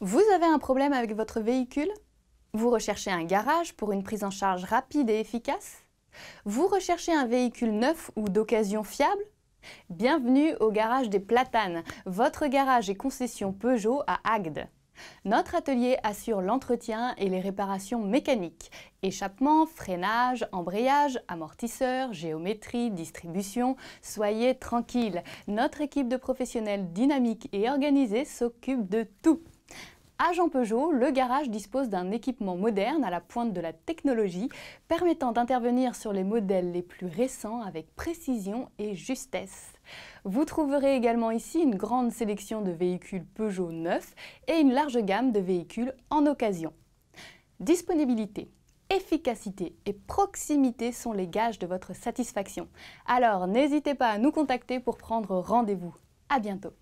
Vous avez un problème avec votre véhicule Vous recherchez un garage pour une prise en charge rapide et efficace Vous recherchez un véhicule neuf ou d'occasion fiable Bienvenue au garage des Platanes, votre garage et concession Peugeot à Agde. Notre atelier assure l'entretien et les réparations mécaniques, échappement, freinage, embrayage, amortisseurs, géométrie, distribution. Soyez tranquille, notre équipe de professionnels dynamiques et organisés s'occupe de tout. À Jean Peugeot, le garage dispose d'un équipement moderne à la pointe de la technologie, permettant d'intervenir sur les modèles les plus récents avec précision et justesse. Vous trouverez également ici une grande sélection de véhicules Peugeot neufs et une large gamme de véhicules en occasion. Disponibilité. Efficacité et proximité sont les gages de votre satisfaction. Alors n'hésitez pas à nous contacter pour prendre rendez-vous. À bientôt